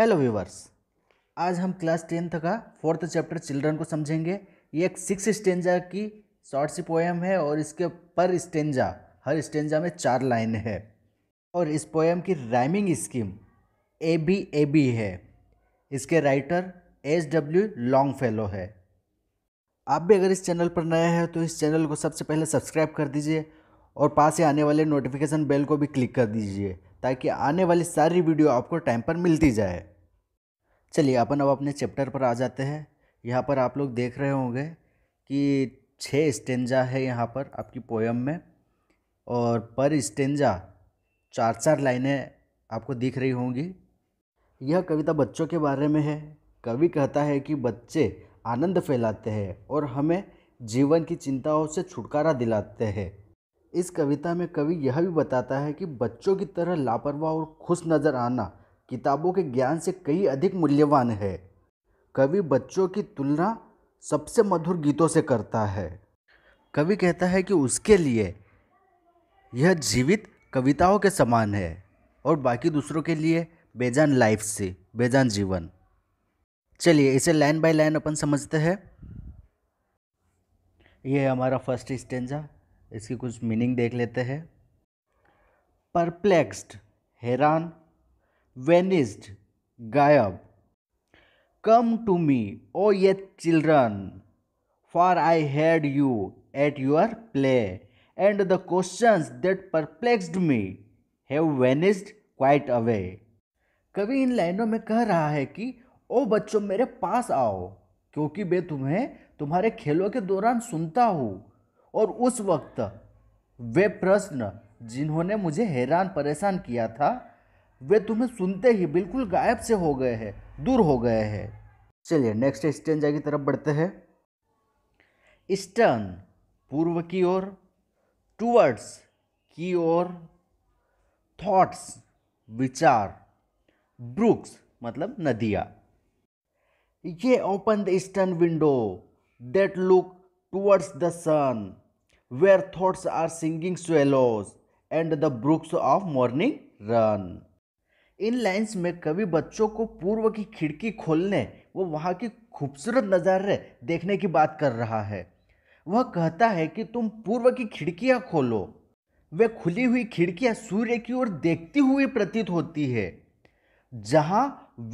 Hello viewers आज हम class tenth का फोर्थ चैप्टर चिल्ड्रन को समझेंगे ये एक सिक्स स्टेंजा की शॉर्ट सी पोएम है और इसके पर स्टेंजा हर स्टेंजा में चार लाइन है और इस पोएम की rhyming scheme A B A B है इसके writer H W Longfellow है आप भी अगर इस चैनल पर नया है तो इस चैनल को सबसे पहले सब्सक्राइब कर दीजिए और पास से आने वाले नोटिफिकेशन बेल को भी क्लिक कर दीजिए ताकि आने वाली सारी वीडियो आपको टाइम पर मिलती जाए चलिए अपन अब अपने चैप्टर पर आ जाते हैं यहाँ पर आप लोग देख रहे होंगे कि छः स्टेंजा है यहाँ पर आपकी पोएम में और पर स्टेंजा चार चार लाइनें आपको दिख रही होंगी यह कविता बच्चों के बारे में है कवि कहता है कि बच्चे आनंद फैलाते हैं और हमें जीवन की चिंताओं से छुटकारा दिलाते हैं इस कविता में कवि यह भी बताता है कि बच्चों की तरह लापरवाह और खुश नज़र आना किताबों के ज्ञान से कई अधिक मूल्यवान है कवि बच्चों की तुलना सबसे मधुर गीतों से करता है कवि कहता है कि उसके लिए यह जीवित कविताओं के समान है और बाकी दूसरों के लिए बेजान लाइफ से बेजान जीवन चलिए इसे लाइन बाय लाइन अपन समझते हैं यह हमारा फर्स्ट स्टेंजा इसकी कुछ मीनिंग देख लेते हैं परप्लेक्स्ड हैरान वेनिस्ड गायब come to me O ye children for I had you at your play and the questions that perplexed me have vanished quite away कवि इन लाइनों में कह रहा है कि ओ बच्चों मेरे पास आओ क्योंकि मैं तुम्हें तुम्हारे खेलों के दौरान सुनता हूँ और उस वक्त वे प्रश्न जिन्होंने मुझे हैरान परेशान किया था वे तुम्हें सुनते ही बिल्कुल गायब से हो गए हैं दूर हो गए हैं चलिए नेक्स्ट स्टेंजा की तरफ बढ़ते हैं स्टर्न पूर्व की ओर टूवर्ड्स की ओर थॉट्स विचार ब्रुक्स मतलब नदियाँ ye open the eastern window that look towards the sun, where thoughts are singing swallows and the brooks of morning run. इन लाइंस में कवि बच्चों को पूर्व की खिड़की खोलने वो वहाँ की खूबसूरत नज़ारे देखने की बात कर रहा है वह कहता है कि तुम पूर्व की खिड़कियाँ खोलो वे खुली हुई खिड़कियाँ सूर्य की ओर देखती हुई प्रतीत होती है जहाँ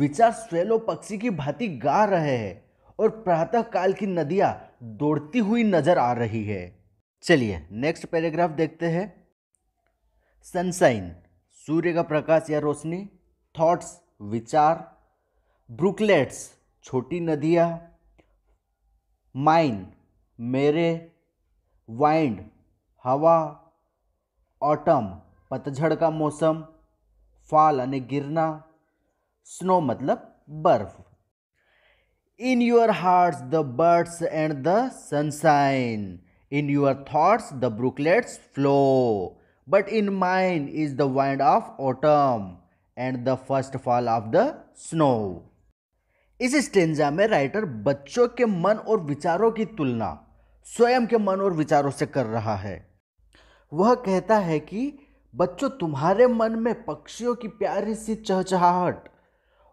विचार स्वेलो पक्षी की भांति गा रहे हैं और प्रातः काल की नदियाँ दौड़ती हुई नजर आ रही है चलिए नेक्स्ट पैराग्राफ देखते हैं सनसाइन सूर्य का प्रकाश या रोशनी थॉट्स विचार ब्रुकलेट्स छोटी नदियाँ माइन मेरे वाइंड हवा ऑटम पतझड़ का मौसम फाल यानी गिरना स्नो मतलब बर्फ़ in your heart the birds and the sunshine in your thoughts the brooklets flow but in mind is the wind of autumn and the first fall of the snow इस stanza में writer बच्चों के मन और विचारों की तुलना स्वयं के मन और विचारों से कर रहा है वह कहता है कि बच्चों तुम्हारे मन में पक्षियों की प्यारी सी चहचहाहट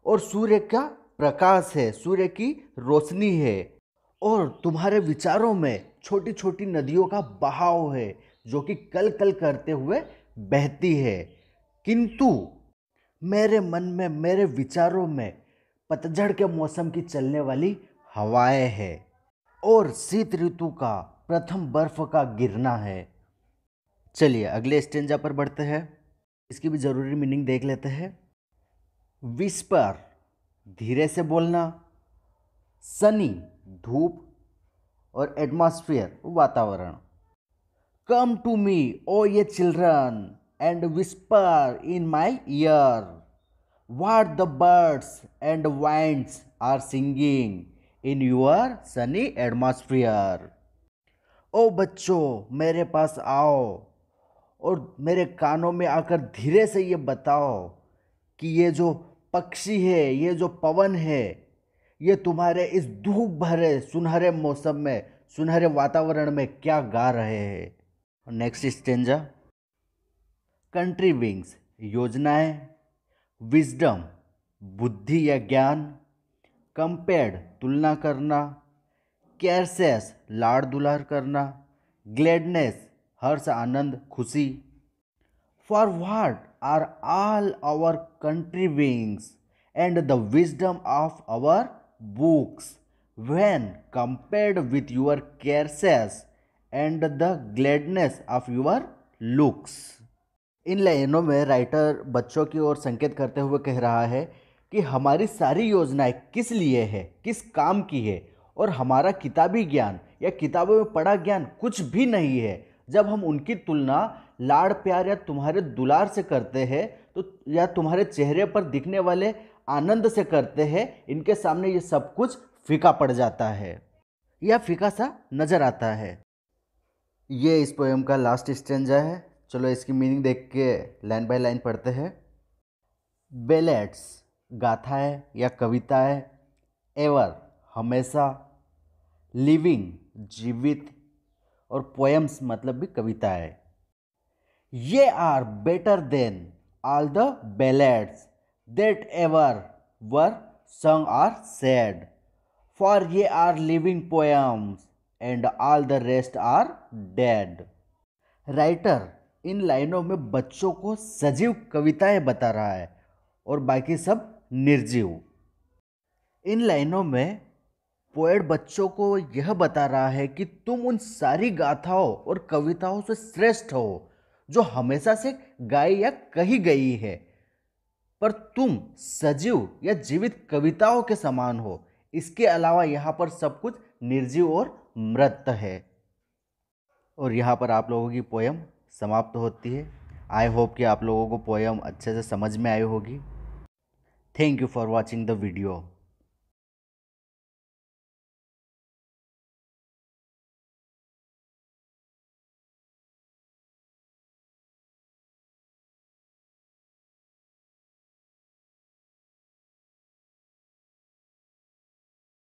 और सूर्य का प्रकाश है सूर्य की रोशनी है और तुम्हारे विचारों में छोटी छोटी नदियों का बहाव है जो कि कल कल करते हुए बहती है किंतु मेरे मन में मेरे विचारों में पतझड़ के मौसम की चलने वाली हवाएं है और शीत ऋतु का प्रथम बर्फ का गिरना है चलिए अगले स्टेंजा पर बढ़ते हैं इसकी भी ज़रूरी मीनिंग देख लेते हैं विस्पर धीरे से बोलना सनी धूप और एटमॉस्फेयर वातावरण come to me O ye children and whisper in my ear what the birds and winds are singing in your sunny atmosphere ओ बच्चों मेरे पास आओ और मेरे कानों में आकर धीरे से ये बताओ कि ये जो पक्षी है ये जो पवन है ये तुम्हारे इस धूप भरे सुनहरे मौसम में सुनहरे वातावरण में क्या गा रहे हैं नेक्स्ट स्टेंजा कंट्री विंग्स योजनाएं विजडम बुद्धि या ज्ञान कंपेयर्ड तुलना करना केयरसेस लाड़ दुलार करना ग्लेडनेस हर्ष आनंद खुशी for what are all our contrivings and the wisdom of our books when compared with your caresses and the gladness of your looks इन लाइनों में राइटर बच्चों की ओर संकेत करते हुए कह रहा है कि हमारी सारी योजनाएं किस लिए है किस काम की है और हमारा किताबी ज्ञान या किताबों में पढ़ा ज्ञान कुछ भी नहीं है जब हम उनकी तुलना लाड़ प्यार या तुम्हारे दुलार से करते हैं तो या तुम्हारे चेहरे पर दिखने वाले आनंद से करते हैं इनके सामने ये सब कुछ फीका पड़ जाता है या फीका सा नज़र आता है ये इस पोएम का लास्ट स्टेंजा है चलो इसकी मीनिंग देख के लाइन बाय लाइन पढ़ते हैं बेलेट्स गाथा है या कविता है एवर हमेशा लिविंग जीवित और पोएम्स मतलब भी कविता है ye are better than all the ballads that ever were sung or said for ye are living poems and all the rest are dead writer इन लाइनों में बच्चों को सजीव कविताएं बता रहा है और बाकी सब निर्जीव इन लाइनों में पोएट बच्चों को यह बता रहा है कि तुम उन सारी गाथाओं और कविताओं से श्रेष्ठ हो जो हमेशा से गाई या कही गई है पर तुम सजीव या जीवित कविताओं के समान हो इसके अलावा यहाँ पर सब कुछ निर्जीव और मृत है और यहाँ पर आप लोगों की पोयम समाप्त होती है आई होप कि आप लोगों को पोयम अच्छे से समझ में आई होगी thank you for watching the video